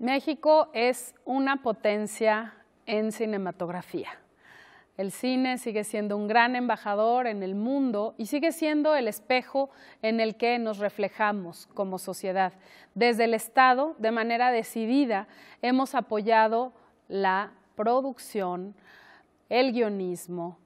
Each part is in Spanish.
México es una potencia en cinematografía. El cine sigue siendo un gran embajador en el mundo y sigue siendo el espejo en el que nos reflejamos como sociedad. Desde el Estado, de manera decidida, hemos apoyado la producción, el guionismo,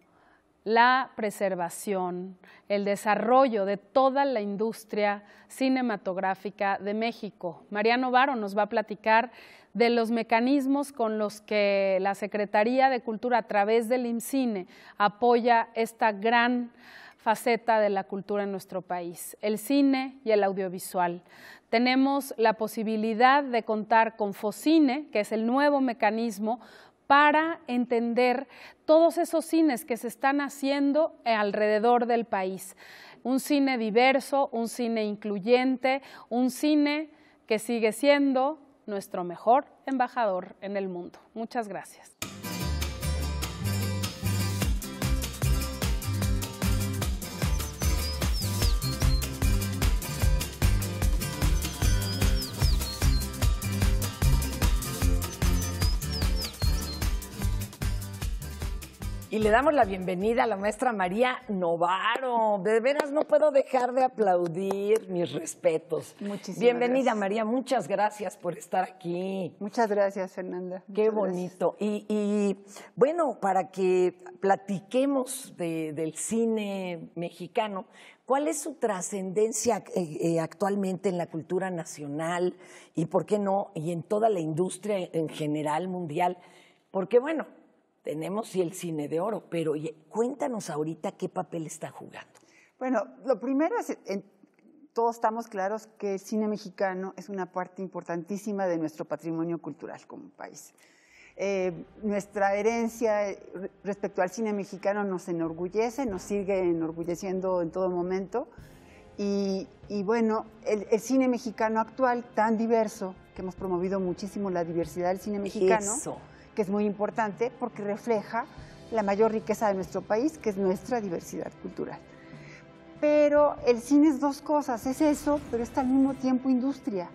la preservación, el desarrollo de toda la industria cinematográfica de México. Mariano Varo nos va a platicar de los mecanismos con los que la Secretaría de Cultura a través del IMCINE apoya esta gran faceta de la cultura en nuestro país, el cine y el audiovisual. Tenemos la posibilidad de contar con Focine, que es el nuevo mecanismo para entender todos esos cines que se están haciendo alrededor del país. Un cine diverso, un cine incluyente, un cine que sigue siendo nuestro mejor embajador en el mundo. Muchas gracias. y le damos la bienvenida a la maestra María Novaro. De veras no puedo dejar de aplaudir mis respetos. Muchísimas Bienvenida María, muchas gracias por estar aquí. Muchas gracias Fernanda. Qué bonito. Y, bueno, para que platiquemos del cine mexicano, ¿Cuál es su trascendencia eh, eh, actualmente en la cultura nacional y por qué no, y en toda la industria en general mundial? Porque bueno, tenemos y el cine de oro, pero cuéntanos ahorita qué papel está jugando. Bueno, lo primero es, todos estamos claros que el cine mexicano es una parte importantísima de nuestro patrimonio cultural como país. Eh, nuestra herencia respecto al cine mexicano nos enorgullece, nos sigue enorgulleciendo en todo momento. Y, bueno, el, el, cine mexicano actual, tan diverso, que hemos promovido muchísimo la diversidad del cine mexicano que es muy importante porque refleja la mayor riqueza de nuestro país, que es nuestra diversidad cultural. Pero el cine es dos cosas, es eso, pero está al mismo tiempo industria.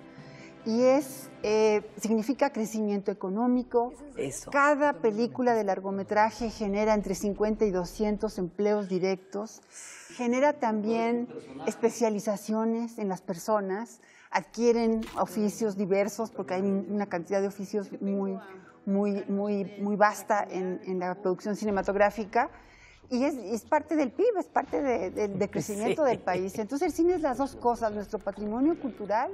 Y es, eh, significa crecimiento económico. Cada película de largometraje genera entre 50 y 200 empleos directos. Genera también especializaciones en las personas. Adquieren oficios diversos porque hay una cantidad de oficios muy muy, muy, muy vasta en, la producción cinematográfica. Y es, parte del PIB, es parte del de, crecimiento del país. Entonces el cine es las dos cosas, nuestro patrimonio cultural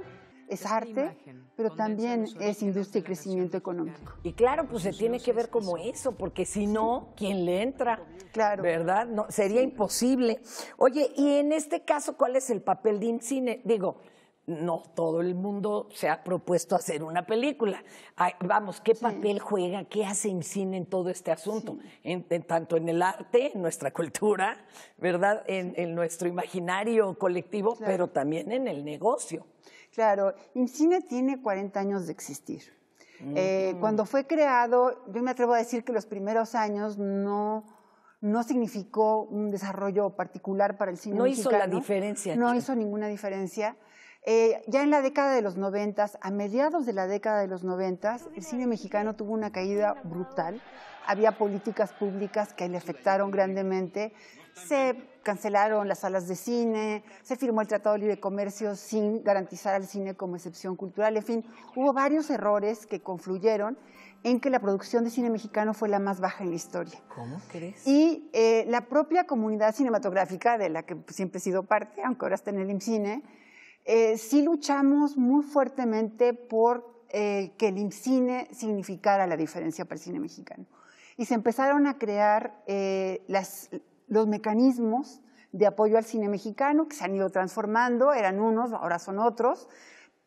es arte, pero también es industria y crecimiento económico. Y claro, pues se tiene que ver como eso, porque si no, ¿quién le entra? Claro. ¿Verdad? No, sería imposible. Oye, y en este caso, ¿cuál es el papel de Incine? Digo, no todo el mundo se ha propuesto hacer una película. vamos, ¿qué papel juega? ¿Qué hace cine en todo este asunto? tanto en el arte, en nuestra cultura, ¿verdad? En, nuestro imaginario colectivo, pero también en el negocio. Claro, IMCINE tiene 40 años de existir. Mm. Eh, cuando fue creado, yo me atrevo a decir que los primeros años no, significó un desarrollo particular para el cine. No hizo la diferencia. No hizo ninguna diferencia eh, ya en la década de los noventas, a mediados de la década de los noventas, el cine mexicano tuvo una caída brutal. Había políticas públicas que le afectaron grandemente. Se cancelaron las salas de cine, se firmó el Tratado de Libre Comercio sin garantizar al cine como excepción cultural. En fin, hubo varios errores que confluyeron en que la producción de cine mexicano fue la más baja en la historia. ¿Cómo crees? Y eh, la propia comunidad cinematográfica, de la que siempre he sido parte, aunque ahora esté en el IMCINE, eh, sí luchamos muy fuertemente por eh, que el cine significara la diferencia para el cine mexicano. Y se empezaron a crear eh, los mecanismos de apoyo al cine mexicano que se han ido transformando, eran unos, ahora son otros,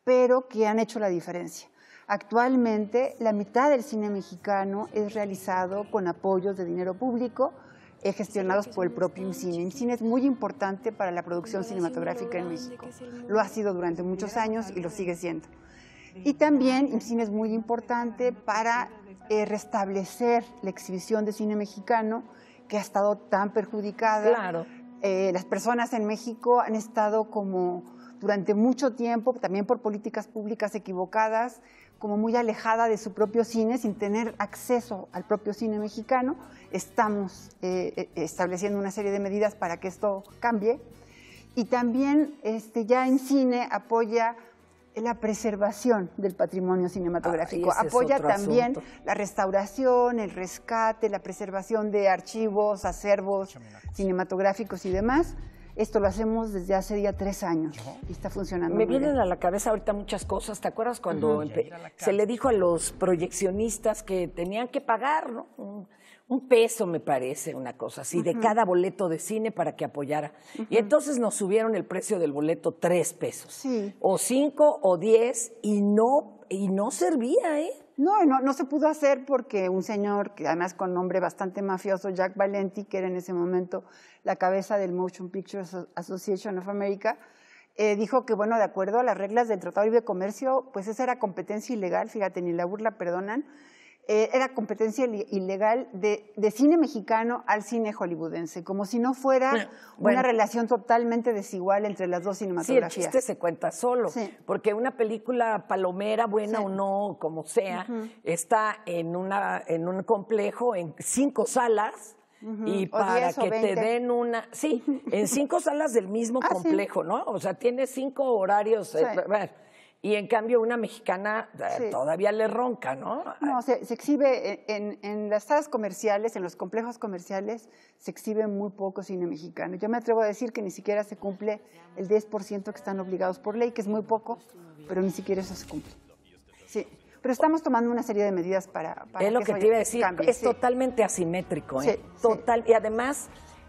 pero que han hecho la diferencia. Actualmente la mitad del cine mexicano es realizado con apoyos de dinero público, eh, gestionados por el propio IMCINE. IMCINE es muy importante para la producción cinematográfica en México. Lo ha sido durante muchos años y lo sigue siendo. Y también IMCINE es muy importante para eh, restablecer la exhibición de cine mexicano que ha estado tan perjudicada. Claro eh, las personas en México han estado como durante mucho tiempo, también por políticas públicas equivocadas, como muy alejada de su propio cine, sin tener acceso al propio cine mexicano. Estamos eh, eh, estableciendo una serie de medidas para que esto cambie. Y también este, ya en cine apoya la preservación del patrimonio cinematográfico. Ah, Apoya también la restauración, el rescate, la preservación de archivos, acervos cinematográficos y demás. Esto lo hacemos desde hace ya tres años y está funcionando. Me vienen a la cabeza ahorita muchas cosas. ¿Te acuerdas cuando se le dijo a los proyeccionistas que tenían que pagar ¿no? un peso, me parece, una cosa así, de cada boleto de cine para que apoyara. Y entonces nos subieron el precio del boleto tres pesos, o cinco o diez, y no, y no servía, ¿eh? No, no, no se pudo hacer porque un señor, que además con nombre bastante mafioso, Jack Valenti, que era en ese momento la cabeza del Motion Pictures Association of America, eh, dijo que, bueno, de acuerdo a las reglas del Tratado de Comercio, pues esa era competencia ilegal, fíjate, ni la burla perdonan, eh, era competencia ilegal de, cine mexicano al cine hollywoodense, como si no fuera una relación totalmente desigual entre las dos cinematografías. Sí, el chiste se cuenta solo, porque una película palomera, buena o no, como sea, está en, una, en un complejo, en cinco salas, Y para que te den una, sí, en cinco salas del mismo ah, complejo, ¿no? O sea, tiene cinco horarios. Eh, y en cambio una mexicana eh, todavía le ronca, ¿no? No, se, exhibe en, en, las salas comerciales, en los complejos comerciales, se exhibe muy poco cine mexicano. Yo me atrevo a decir que ni siquiera se cumple el 10% que están obligados por ley, que es muy poco, pero ni siquiera eso se cumple. Sí. Pero estamos tomando una serie de medidas para... es lo que, te iba a decir, es totalmente asimétrico, ¿eh? Total, y además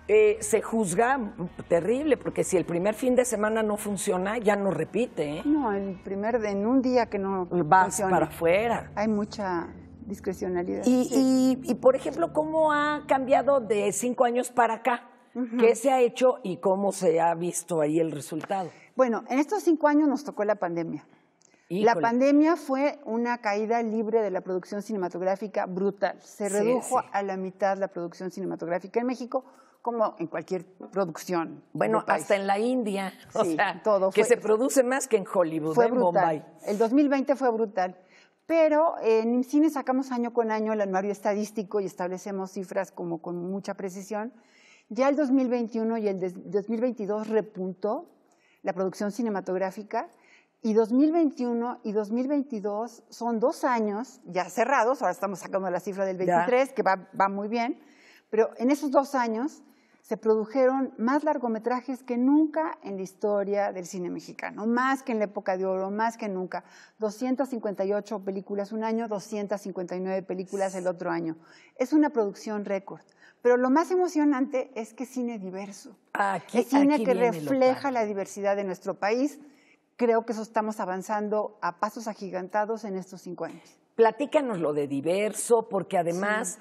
eh, se juzga terrible, porque si el primer fin de semana no funciona, ya no repite. ¿eh? No, el primer de, en un día que no vas para afuera. Hay mucha discrecionalidad. Y, y, por ejemplo, ¿cómo ha cambiado de cinco años para acá? ¿Qué se ha hecho y cómo se ha visto ahí el resultado? Bueno, en estos cinco años nos tocó la pandemia. La pandemia fue una caída libre de la producción cinematográfica brutal. Se redujo a la mitad la producción cinematográfica en México como en cualquier producción. Bueno, hasta en la India, sea, todo que se produce más que en Hollywood, en Bombay. El 2020 fue brutal, pero en cine sacamos año con año el anuario estadístico y establecemos cifras como con mucha precisión. Ya el 2021 y el 2022 repuntó la producción cinematográfica y 2021 y 2022 son dos años ya cerrados, ahora estamos sacando la cifra del 23, que va muy bien, pero en esos dos años se produjeron más largometrajes que nunca en la historia del cine mexicano, más que en la época de oro, más que nunca. 258 películas un año, 259 películas el otro año. Es una producción récord. Pero lo más emocionante es que es cine diverso. Aquí, ah, es cine ah, que refleja la diversidad de nuestro país. Creo que eso estamos avanzando a pasos agigantados en estos cinco años. Platícanos lo de diverso, porque además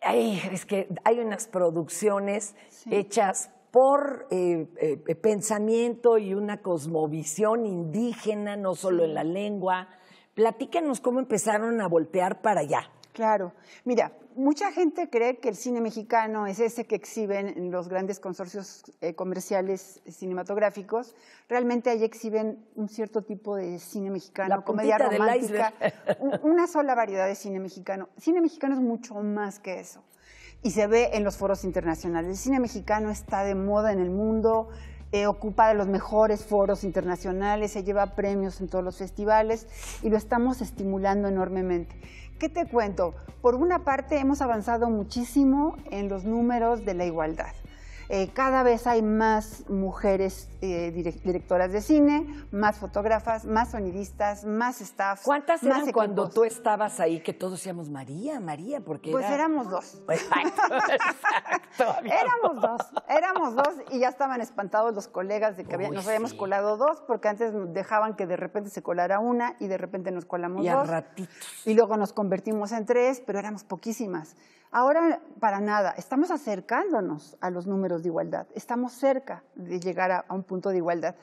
es que hay unas producciones hechas por eh, eh, pensamiento y una cosmovisión indígena, no solo en la lengua. Platícanos cómo empezaron a voltear para allá. Claro, mira, mucha gente cree que el cine mexicano es ese que exhiben en los grandes consorcios eh, comerciales cinematográficos. Realmente ahí exhiben un cierto tipo de cine mexicano, comedia romántica, una sola variedad de cine mexicano. Cine mexicano es mucho más que eso. Y se ve en los foros internacionales. El cine mexicano está de moda en el mundo. Eh, ocupa de los mejores foros internacionales, se lleva premios en todos los festivales y lo estamos estimulando enormemente. ¿Qué te cuento? Por una parte, hemos avanzado muchísimo en los números de la igualdad. Eh, cada vez hay más mujeres eh, directoras de cine, más fotógrafas, más sonidistas, más staff. ¿Cuántas más cuando tú estabas ahí que todos decíamos María, María? Porque pues éramos dos. Exacto, éramos dos, éramos dos y ya estaban espantados los colegas de que nos habíamos colado dos porque antes dejaban que de repente se colara una y de repente nos colamos dos. Y a ratitos. Y luego nos convertimos en tres, pero éramos poquísimas. Ahora, para nada, estamos acercándonos a los números de igualdad, estamos cerca de llegar a, un punto de igualdad.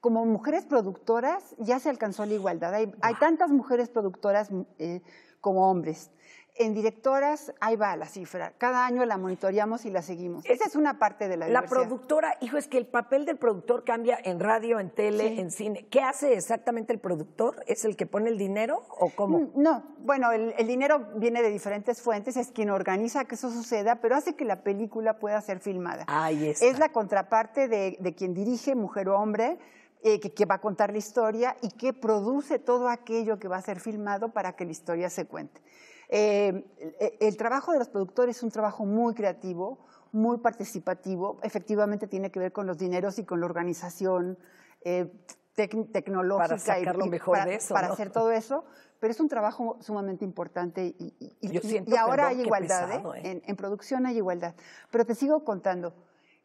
Como mujeres productoras ya se alcanzó la igualdad, hay, tantas mujeres productoras eh, como hombres en directoras, ahí va la cifra. Cada año la monitoreamos y la seguimos. Eh, Esa es una parte de la La productora, hijo, es que el papel del productor cambia en radio, en tele, en cine. ¿Qué hace exactamente el productor? ¿Es el que pone el dinero o cómo? Mm, no, bueno, el, dinero viene de diferentes fuentes, es quien organiza que eso suceda, pero hace que la película pueda ser filmada. Es la contraparte de, quien dirige, mujer o hombre, eh, que, va a contar la historia y que produce todo aquello que va a ser filmado para que la historia se cuente. Eh, e, el trabajo de los productores es un trabajo muy creativo, muy participativo, efectivamente tiene que ver con los dineros y con la organización eh, tecnológica. Para sacar mejor para, de eso. Para hacer todo eso, pero es un trabajo sumamente importante y, ahora hay igualdad, ¿eh? en, producción hay igualdad. Pero te sigo contando,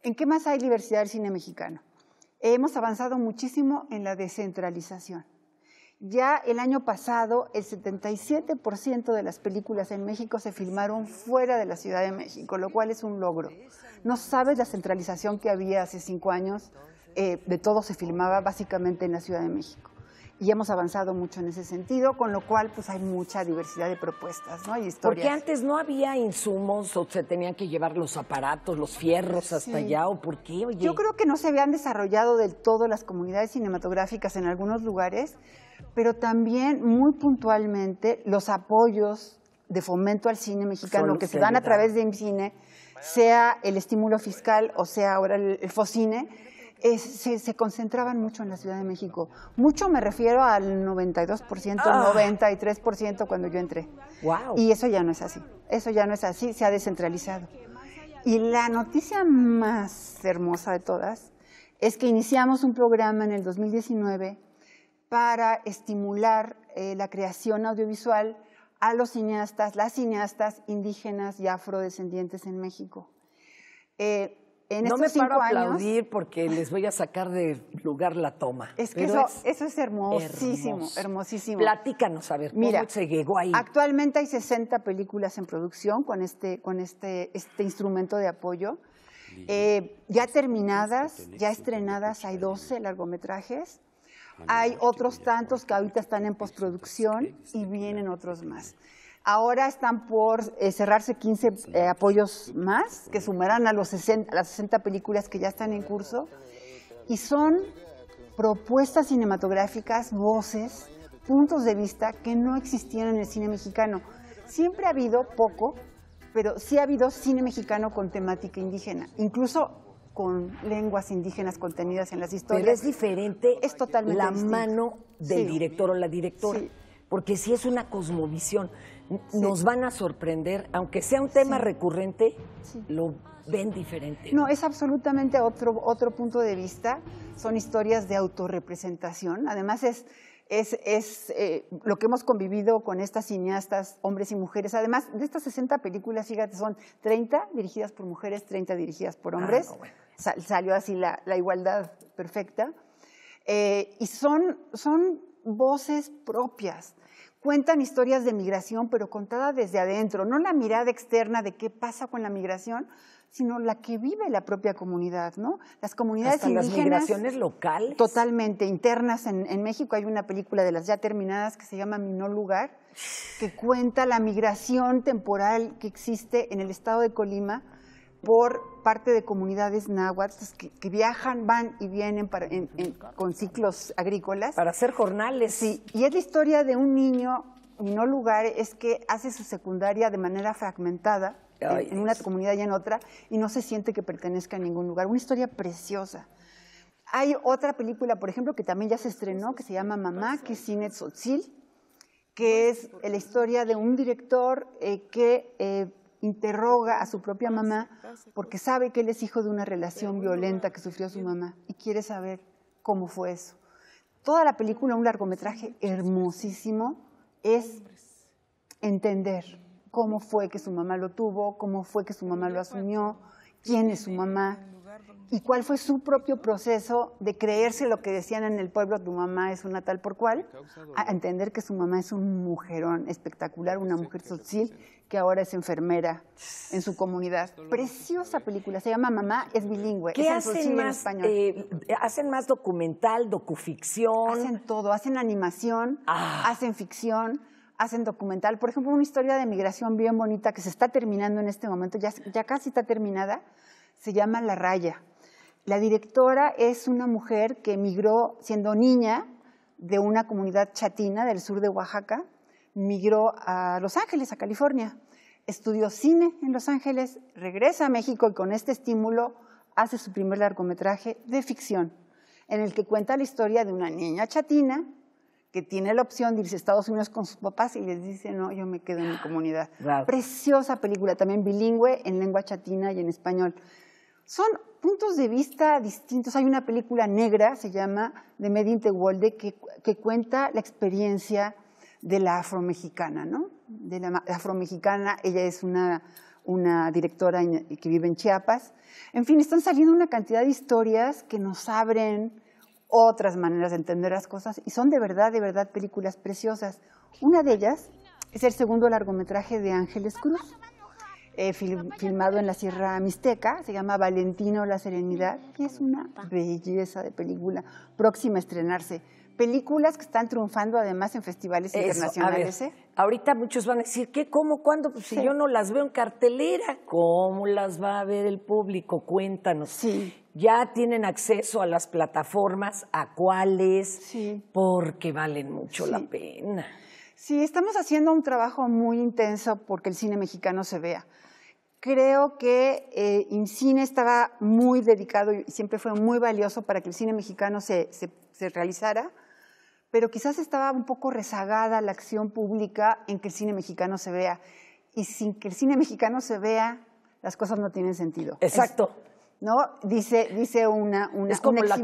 ¿en qué más hay diversidad del cine mexicano? Hemos avanzado muchísimo en la descentralización. Ya el año pasado, el 77% de las películas en México se filmaron fuera de la Ciudad de México, lo cual es un logro. No sabes la centralización que había hace cinco años, eh, de todo se filmaba básicamente en la Ciudad de México. Y hemos avanzado mucho en ese sentido, con lo cual pues hay mucha diversidad de propuestas ¿no? y Porque antes no había insumos o se tenían que llevar los aparatos, los fierros hasta allá o por qué. Yo creo que no se habían desarrollado del todo las comunidades cinematográficas en algunos lugares pero también muy puntualmente los apoyos de fomento al cine mexicano que se dan a través de Imcine sea el estímulo fiscal o sea ahora el, Focine, se, concentraban mucho en la Ciudad de México. Mucho me refiero al 92%, 93% ah. cuando yo entré. Y eso ya no es así. Eso ya no es así, se ha descentralizado. Y la noticia más hermosa de todas es que iniciamos un programa en el 2019 para estimular eh, la creación audiovisual a los cineastas, las cineastas indígenas y afrodescendientes en México. Eh, no me paro a aplaudir porque les voy a sacar de lugar la toma. Es que eso es, hermosísimo, hermosísimo. Platícanos, a ver, ¿cómo se llegó ahí? Actualmente hay 60 películas en producción con este, con este, este instrumento de apoyo. Eh, ya terminadas, ya estrenadas, hay 12 largometrajes. Hay otros tantos que ahorita están en este, postproducción este, este, y vienen otros más. Ahora están por eh, cerrarse 15 eh, apoyos más que sumarán a, los las 60 películas que ya están en curso y son propuestas cinematográficas, voces, puntos de vista que no existían en el cine mexicano. Siempre ha habido poco, pero sí ha habido cine mexicano con temática indígena. Incluso con lenguas indígenas contenidas en las historias. Pero es diferente es totalmente la mano del director o la directora. Porque si es una cosmovisión, nos van a sorprender, aunque sea un tema recurrente, lo ven diferente. No, es absolutamente otro, otro punto de vista. Son historias de autorrepresentación. Además es es, es eh, lo que hemos convivido con estas cineastas, hombres y mujeres. Además, de estas 60 películas, fíjate, son 30 dirigidas por mujeres, 30 dirigidas por ah, hombres salió así la, igualdad perfecta. Eh, y son, voces propias. Cuentan historias de migración, pero contada desde adentro, no la mirada externa de qué pasa con la migración, sino la que vive la propia comunidad, ¿no? Las comunidades Hasta Las migraciones locales. Totalmente, internas. En, en, México hay una película de las ya terminadas que se llama Mi No Lugar, que cuenta la migración temporal que existe en el estado de Colima por parte de comunidades náhuatl pues, que, viajan, van y vienen con ciclos agrícolas. Para hacer jornales. Sí, y es la historia de un niño, y no lugar, es que hace su secundaria de manera fragmentada, en, una comunidad y en otra, y no se siente que pertenezca a ningún lugar. Una historia preciosa. Hay otra película, por ejemplo, que también ya se estrenó, que se llama Mamá, que es Cine que es la historia de un director eh, que eh, interroga a su propia mamá porque sabe que él es hijo de una relación violenta que sufrió su mamá y quiere saber cómo fue eso. Toda la película, un largometraje hermosísimo, es entender cómo fue que su mamá lo tuvo, cómo fue que su mamá lo asumió, quién es su mamá, ¿Y cuál fue su propio proceso de creerse lo que decían en el pueblo, tu mamá es una tal por cual, entender que su mamá es un mujerón espectacular, una mujer social que ahora es enfermera en su comunidad? Preciosa película, se llama Mamá, es bilingüe. es hacen más? En español. Eh, ¿Hacen más documental, docuficción? Hacen todo, hacen animación, ah. hacen ficción hacen documental. Por ejemplo, una historia de migración bien bonita que se está terminando en este momento, ya casi está terminada, se llama La Raya. La directora es una mujer que emigró siendo niña de una comunidad chatina del sur de Oaxaca, migró a Los Ángeles, a California, estudió cine en Los Ángeles, regresa a México y con este estímulo hace su primer largometraje de ficción, en el que cuenta la historia de una niña chatina que tiene la opción de irse a Estados Unidos con sus papás y les dice, no, yo me quedo en mi comunidad. Preciosa película, también bilingüe en lengua chatina y en español. Son puntos de vista distintos. Hay una película negra, se llama de Medin Walde, que, que cuenta la experiencia de la afromexicana, ¿no? De la afromexicana, ella es una, una directora que vive en Chiapas. En fin, están saliendo una cantidad de historias que nos abren otras maneras de entender las cosas y son de verdad, de verdad películas preciosas. Una de ellas es el segundo largometraje de Ángeles Cruz, eh, pues filmado en la Sierra Mixteca, se llama Valentino La Serenidad, que es una belleza de película, próxima a estrenarse. Películas que están triunfando además en festivales internacionales. ¿eh? Ahorita muchos van a decir, ¿qué, cómo, cuándo? Pues, si yo no las veo en cartelera, ¿cómo las va a ver el público? Cuéntanos. Sí. Ya tienen acceso a las plataformas, a cuáles, porque valen mucho la pena. Sí, estamos haciendo un trabajo muy intenso porque el cine mexicano se vea creo que eh, cine estaba muy dedicado y siempre fue muy valioso para que el cine mexicano se, se, realizara, pero quizás estaba un poco rezagada la acción pública en que el cine mexicano se vea. Y sin que el cine mexicano se vea, las cosas no tienen sentido. Exacto. ¿No? Dice, dice una, una Es como la de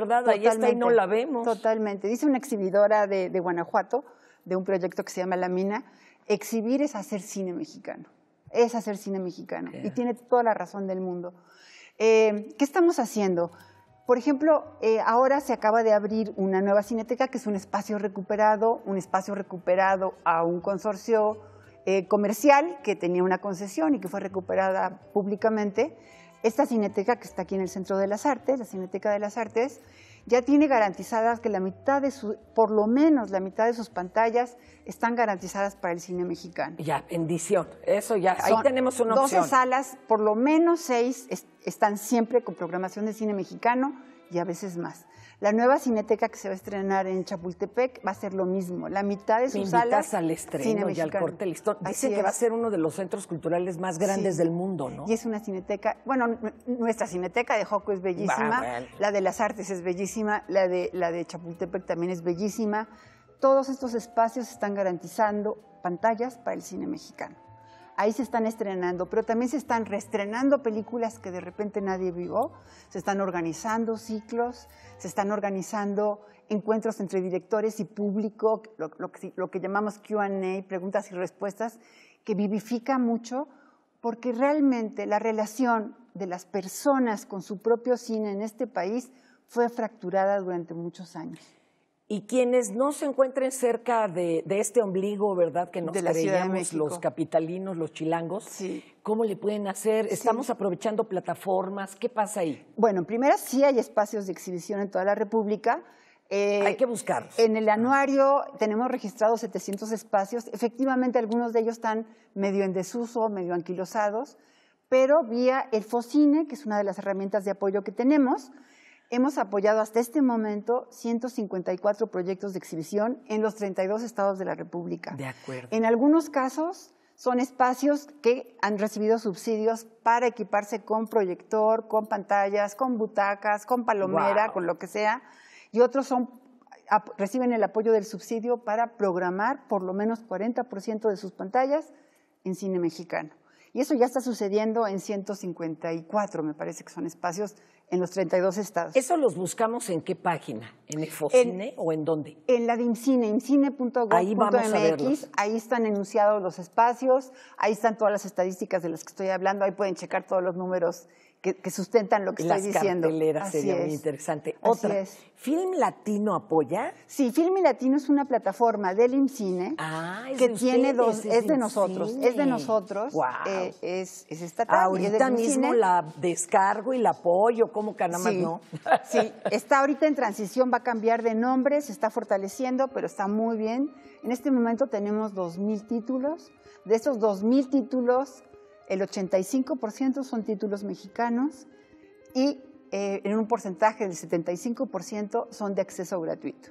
¿verdad? Ahí está y no la vemos. Totalmente. Dice una exhibidora de Guanajuato, de un proyecto que se llama La Mina, exhibir es hacer cine mexicano es hacer cine mexicano y tiene toda la razón del mundo. Eh, ¿Qué estamos haciendo? Por ejemplo, eh, ahora se acaba de abrir una nueva cineteca que es un espacio recuperado, un espacio recuperado a un consorcio eh, comercial que tenía una concesión y que fue recuperada públicamente. Esta cineteca que está aquí en el Centro de las Artes, la Cineteca de las Artes, ya tiene garantizadas que la mitad de su, por lo menos la mitad de sus pantallas están garantizadas para el cine mexicano. Ya, bendición. Eso ya, ahí tenemos una 12 12 salas, por lo menos 6 están siempre con programación de cine mexicano y a veces más. La nueva cineteca que se va a estrenar en Chapultepec va a ser lo mismo. La mitad de sus salas. al estreno y al corte listón. que va a ser uno de los centros culturales más grandes del mundo, ¿no? Y es una cineteca. Bueno, nuestra cineteca de Joco es bellísima. La de las artes es bellísima. La de, la de Chapultepec también es bellísima. Todos estos espacios están garantizando pantallas para el cine mexicano ahí se están estrenando, pero también se están reestrenando películas que de repente nadie vio, se están organizando ciclos, se están organizando encuentros entre directores y público, lo, que llamamos QA, preguntas y respuestas, que vivifica mucho porque realmente la relación de las personas con su propio cine en este país fue fracturada durante muchos años. Y quienes no se encuentren cerca de, este ombligo, ¿verdad? Que nos creíamos los capitalinos, los chilangos. ¿Cómo le pueden hacer? ¿Estamos aprovechando plataformas? ¿Qué pasa ahí? Bueno, en primera sí hay espacios de exhibición en toda la República. Eh, hay que buscar. En el anuario tenemos registrados 700 espacios. Efectivamente, algunos de ellos están medio en desuso, medio anquilosados, pero vía el Focine, que es una de las herramientas de apoyo que tenemos, Hemos apoyado hasta este momento 154 proyectos de exhibición en los 32 estados de la República. De acuerdo. En algunos casos son espacios que han recibido subsidios para equiparse con proyector, con pantallas, con butacas, con palomera, con lo que sea, y otros son reciben el apoyo del subsidio para programar por lo menos 40% de sus pantallas en cine mexicano. Y eso ya está sucediendo en 154, me parece que son espacios en los 32 estados. ¿Eso los buscamos en qué página? ¿En EFOCINE o en dónde? En la de IMCINE, imcine.gov.mx. Ahí, ahí están enunciados los espacios, ahí están todas las estadísticas de las que estoy hablando, ahí pueden checar todos los números que, sustentan lo que Las estoy diciendo. Las sería muy interesante. Otra, ¿Film Latino apoya? Sí, Film Latino es una plataforma del IMCINE ah, que tiene dos, es, de nosotros, es de nosotros, eh, es, es estatal. Ahorita mismo la descargo y la apoyo, como que nada más no. sí, está ahorita en transición, va a cambiar de nombre, se está fortaleciendo, pero está muy bien. En este momento tenemos 2.000 títulos. De esos 2.000 títulos, el 85% son títulos mexicanos y eh, en un porcentaje del 75% son de acceso gratuito.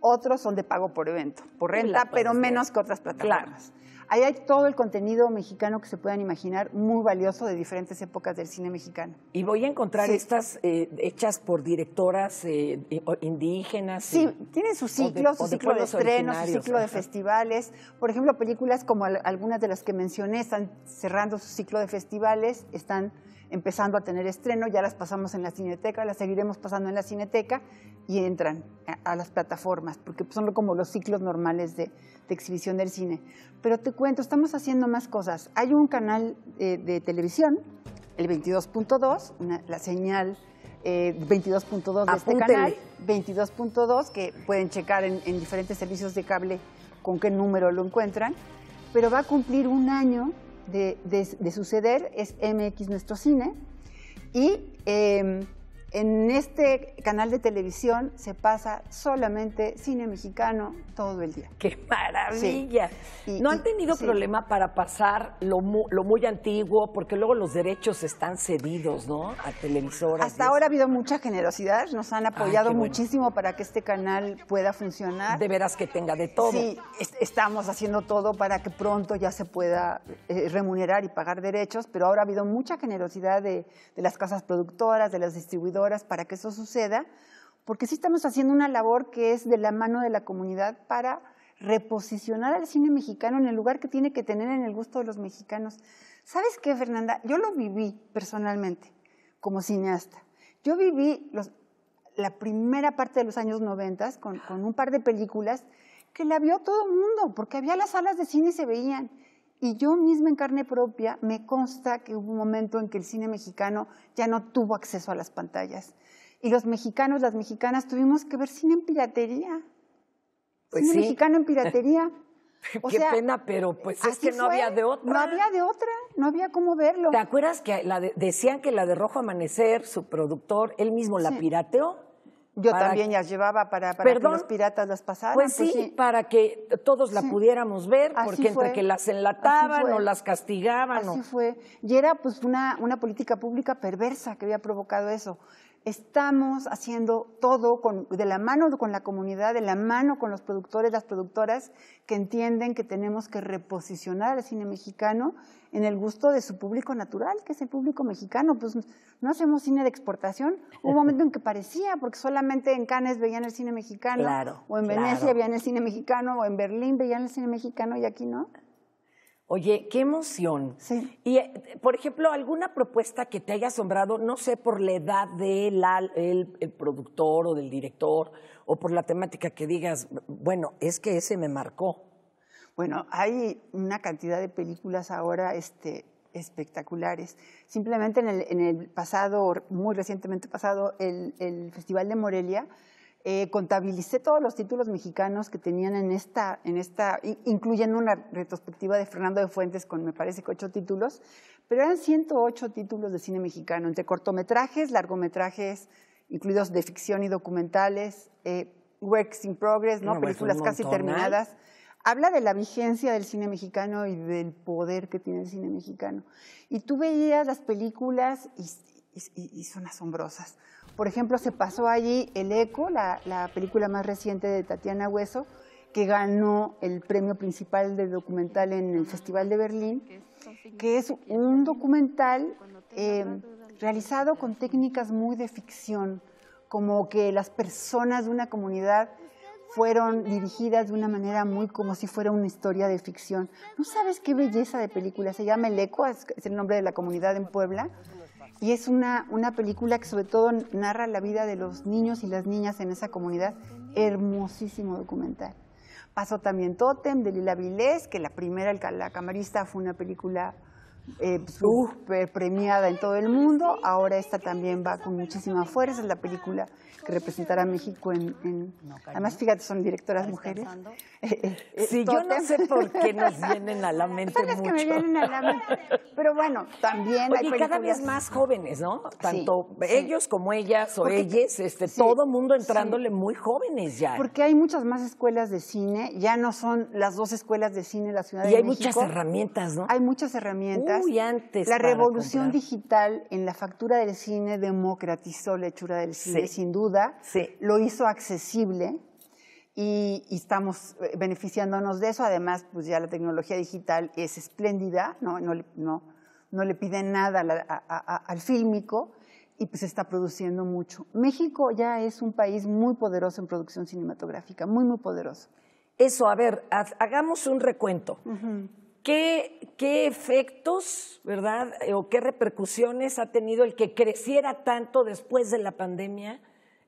Otros son de pago por evento, por pues renta, pero menos que otras plataformas. Ahí hay todo el contenido mexicano que se puedan imaginar, muy valioso de diferentes épocas del cine mexicano. Y voy a encontrar estas eh, hechas por directoras eh, eh, indígenas. Sí, tienen su ciclo, su, ciclo de ciclo de, estrenos, su ciclo de festivales. Por ejemplo, películas como algunas de las que mencioné están cerrando su ciclo de festivales, están empezando a tener estreno, ya las pasamos en la cineteca, las seguiremos pasando en la cineteca y entran a, las plataformas, porque son como los ciclos normales de, exhibición del cine. Pero te cuento, estamos haciendo más cosas. Hay un canal de televisión, el 22.2, la señal 22.2 eh, de este canal, 22.2, que pueden checar en diferentes servicios de cable con qué número lo encuentran, pero va a cumplir un año de, suceder es MX Nuestro Cine y em, en este canal de televisión se pasa solamente cine mexicano todo el día. ¡Qué maravilla! ¿No han tenido problema para pasar lo, muy antiguo? Porque luego los derechos están cedidos, ¿no? A televisoras. Hasta ahora ha habido mucha generosidad. Nos han ah, apoyado muchísimo para que este canal pueda funcionar. De veras que tenga de todo. Sí, estamos haciendo todo para que pronto ya se pueda eh, remunerar y pagar derechos, pero ahora ha habido mucha generosidad de, de las casas productoras, de las distribuidoras para que eso suceda, porque sí estamos haciendo una labor que es de la mano de la comunidad para reposicionar al cine mexicano en el lugar que tiene que tener en el gusto de los mexicanos. ¿Sabes qué, Fernanda? Yo lo viví personalmente como cineasta. Yo viví la primera parte de los años 90 con, con un par de películas que la vio todo el mundo, porque había las salas de cine y se veían. Y yo misma en carne propia me consta que hubo un momento en que el cine mexicano ya no tuvo acceso a las pantallas. Y los mexicanos, las mexicanas, tuvimos que ver cine en piratería. Pues cine mexicano en piratería. Qué pena, pero pues es que no había de otra. No había de otra, no había cómo verlo. ¿Te acuerdas que la decían que la de Rojo Amanecer, su productor, él mismo la pirateó? Yo también las llevaba para, para que los piratas las pasaran. Pues sí, para que todos la pudiéramos ver, porque entre que las enlataban o las castigaban. Así fue. Y era pues una política pública perversa que había provocado eso estamos haciendo todo de la mano con la comunidad, de la mano con los productores, las productoras, que entienden que tenemos que reposicionar el cine mexicano en el gusto de su público natural, que es el público mexicano. Pues no hacemos cine de exportación. Hubo un momento en que parecía, porque solamente en Cannes veían el cine mexicano, o en Venecia veían el cine mexicano, o en Berlín veían el cine mexicano, y aquí no. Oye, qué emoción. Sí. Y, eh, por ejemplo, alguna propuesta que te haya asombrado, no sé, por la edad del productor o del director, o por la temática que digas, bueno, es que ese me marcó. Bueno, hay una cantidad de películas ahora este, espectaculares. Simplemente en el, en el pasado, muy recientemente pasado, el, el Festival de Morelia eh, contabilicé todos los títulos mexicanos que tenían en esta, en esta, incluyendo una retrospectiva de Fernando de Fuentes con me parece que ocho títulos, pero eran 108 títulos de cine mexicano, entre cortometrajes, largometrajes, incluidos de ficción y documentales, eh, works in progress, ¿no? Pues, películas casi terminadas. Habla de la vigencia del cine mexicano y del poder que tiene el cine mexicano. Y tú veías las películas y son asombrosas. Por ejemplo, se pasó allí El Eco, la, película más reciente de Tatiana Hueso, que ganó el premio principal de documental en el Festival de Berlín, que es un documental em, realizado con técnicas muy de ficción, como que las personas de una comunidad fueron dirigidas de una manera muy como si fuera una historia de ficción. ¿No sabes qué belleza de película? Se llama El Eco, es el nombre de la comunidad en Puebla y es una, una película que sobre todo narra la vida de los niños y las niñas en esa comunidad. Hermosísimo documental. Pasó también Totem de Lila Vilés, que la primera, la camarista, fue una película eh, súper premiada en todo el mundo. Ahora esta también va con muchísima fuerza. Es la película que representará a México en... Además, fíjate, son directoras mujeres. Eh, eh, eh, sí, yo no sé por qué nos vienen a la mente mucho. Pero bueno, también hay cada vez más jóvenes, ¿no? Tanto ellos como ellas o ellas, este, todo mundo entrándole muy jóvenes ya. Porque hay muchas más escuelas de cine. Ya no son las dos escuelas de cine en la Ciudad de México. Y hay muchas herramientas, ¿no? Hay muchas herramientas la revolución digital en la factura del cine democratizó la hechura del cine, sin duda, lo hizo accesible y, estamos eh, beneficiándonos de eso. Además, pues ya la tecnología digital es espléndida, no, no, no, le pide nada al fílmico y pues está produciendo mucho. México ya es un país muy poderoso en producción cinematográfica, muy, muy poderoso. Eso, a ver, hagamos un recuento. ¿Qué, efectos, verdad, eh, o qué repercusiones ha tenido el que creciera tanto después de la pandemia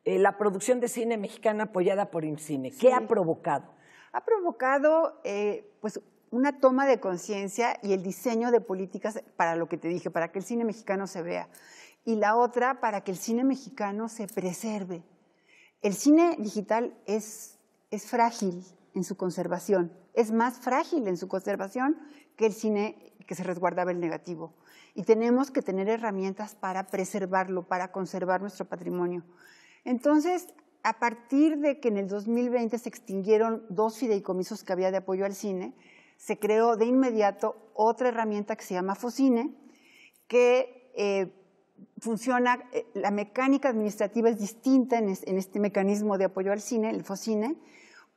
eh, la producción de cine mexicana apoyada por IMCINE? ¿Qué ha provocado? Ha provocado, eh, pues, una toma de conciencia y el diseño de políticas para lo que te dije, para que el cine mexicano se vea. Y la otra, para que el cine mexicano se preserve. El cine digital es, es frágil, en su conservación. Es más frágil en su conservación que el cine que se resguardaba el negativo. Y tenemos que tener herramientas para preservarlo, para conservar nuestro patrimonio. Entonces, a partir de que en el 2020 se extinguieron dos fideicomisos que había de apoyo al cine, se creó de inmediato otra herramienta que se llama Focine, que eh, funciona, eh, la mecánica administrativa es distinta en, en, este mecanismo de apoyo al cine, el Focine,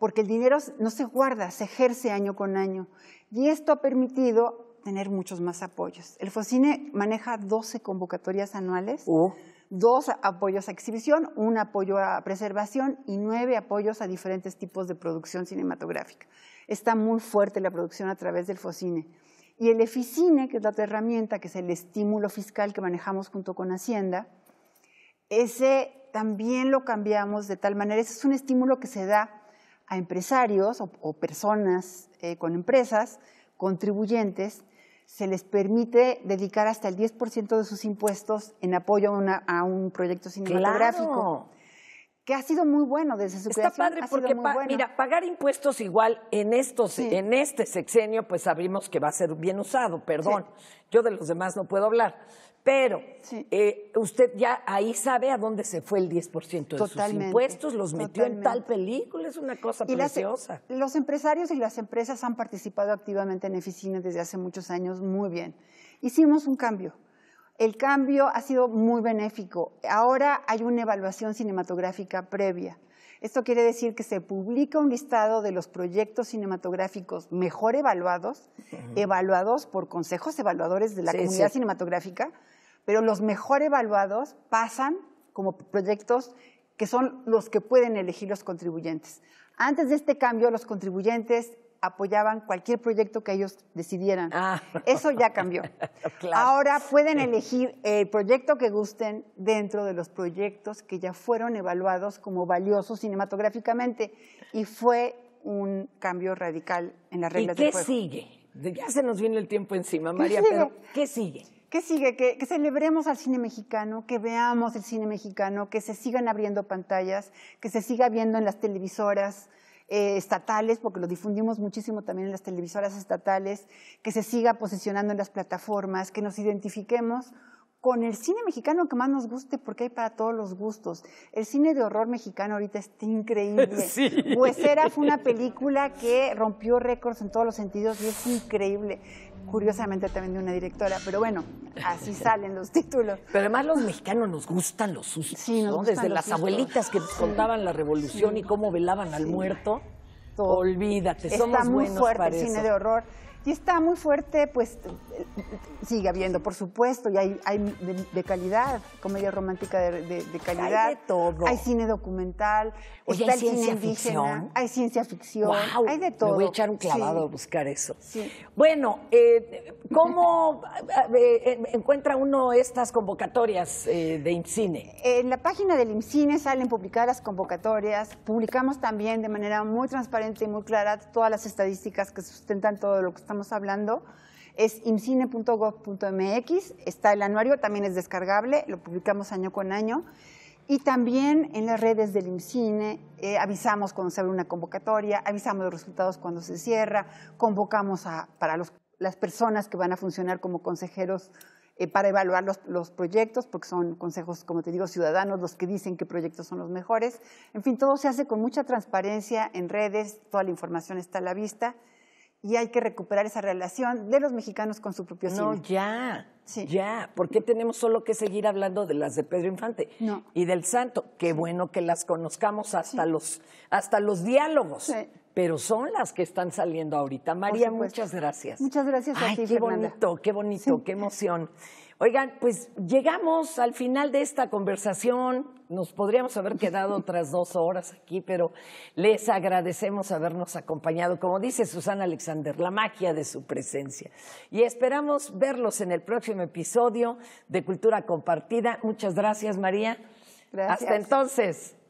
porque el dinero no se guarda, se ejerce año con año. Y esto ha permitido tener muchos más apoyos. El Focine maneja 12 convocatorias anuales, oh. dos apoyos a exhibición, un apoyo a preservación y nueve apoyos a diferentes tipos de producción cinematográfica. Está muy fuerte la producción a través del Focine. Y el EFICINE, que es la herramienta, que es el estímulo fiscal que manejamos junto con Hacienda, ese también lo cambiamos de tal manera, ese es un estímulo que se da a empresarios o, personas eh, con empresas, contribuyentes, se les permite dedicar hasta el 10% de sus impuestos en apoyo a, a un proyecto cinematográfico. Que ha sido muy bueno desde su Está padre porque, mira, pagar impuestos igual en, estos, en este sexenio, pues sabemos que va a ser bien usado, perdón. Yo de los demás no puedo hablar. Pero eh, usted ya ahí sabe a dónde se fue el 10% de sus impuestos, los metió en tal película, es una cosa e- preciosa. los empresarios y las empresas han participado activamente en Eficine desde hace muchos años muy bien. Hicimos un cambio. El cambio ha sido muy benéfico. Ahora hay una evaluación cinematográfica previa. Esto quiere decir que se publica un listado de los proyectos cinematográficos mejor evaluados, evaluados por consejos evaluadores de la comunidad cinematográfica, pero los mejor evaluados pasan como proyectos que son los que pueden elegir los contribuyentes. Antes de este cambio, los contribuyentes apoyaban cualquier proyecto que ellos decidieran. Ah. Eso ya cambió. Ahora pueden elegir el proyecto que gusten dentro de los proyectos que ya fueron evaluados como valiosos cinematográficamente y fue un cambio radical en las reglas ¿Y qué sigue? Ya se nos viene el tiempo encima, María, pero ¿qué sigue? ¿Qué sigue? que, celebremos al cine mexicano, que veamos el cine mexicano, que se sigan abriendo pantallas, que se siga viendo en las televisoras, eh, estatales, porque lo difundimos muchísimo también en las televisoras estatales, que se siga posicionando en las plataformas, que nos identifiquemos con el cine mexicano que más nos guste, porque hay para todos los gustos. El cine de horror mexicano ahorita está increíble. Sí. Huesera fue una película que rompió récords en todos los sentidos y es increíble. Curiosamente también de una directora, pero bueno, así salen los títulos. Pero además los mexicanos nos gustan los sustos, sí, Desde las abuelitas que contaban la revolución y cómo velaban al muerto. Olvídate, Está somos muy buenos fuerte el cine de horror. Y está muy fuerte, pues sigue habiendo, por supuesto, y hay, hay de, calidad, comedia romántica de, calidad. Hay de todo. Hay cine documental, hay ciencia cine ficción. hay ciencia ficción, hay de todo. Me voy a echar un clavado a buscar eso. Bueno, eh, ¿cómo eh, eh, encuentra uno estas convocatorias eh, de IMCINE? En la página del IMCINE salen publicadas convocatorias, publicamos también de manera muy transparente y muy clara todas las estadísticas que sustentan todo lo que estamos hablando es imcine.gov.mx, está el anuario, también es descargable, lo publicamos año con año. Y también en las redes del IMCINE eh, avisamos cuando se abre una convocatoria, avisamos los resultados cuando se cierra, convocamos a, para las personas que van a funcionar como consejeros eh, para evaluar los, los, proyectos, porque son consejos, como te digo, ciudadanos los que dicen qué proyectos son los mejores. En fin, todo se hace con mucha transparencia en redes, toda la información está a la vista y hay que recuperar esa relación de los mexicanos con su propio cine. No, ya. Ya, ¿por qué tenemos solo que seguir hablando de las de Pedro Infante y del Santo? Qué bueno que las conozcamos hasta los hasta los diálogos. Pero son las que están saliendo ahorita. María, muchas gracias. Muchas gracias a qué bonito, qué bonito, qué emoción. Oigan, pues llegamos al final de esta conversación. Nos podríamos haber quedado otras dos horas aquí, pero les agradecemos habernos acompañado, como dice Susana Alexander, la magia de su presencia. Y esperamos verlos en el próximo episodio de Cultura Compartida. Muchas gracias, María. Gracias. Hasta entonces.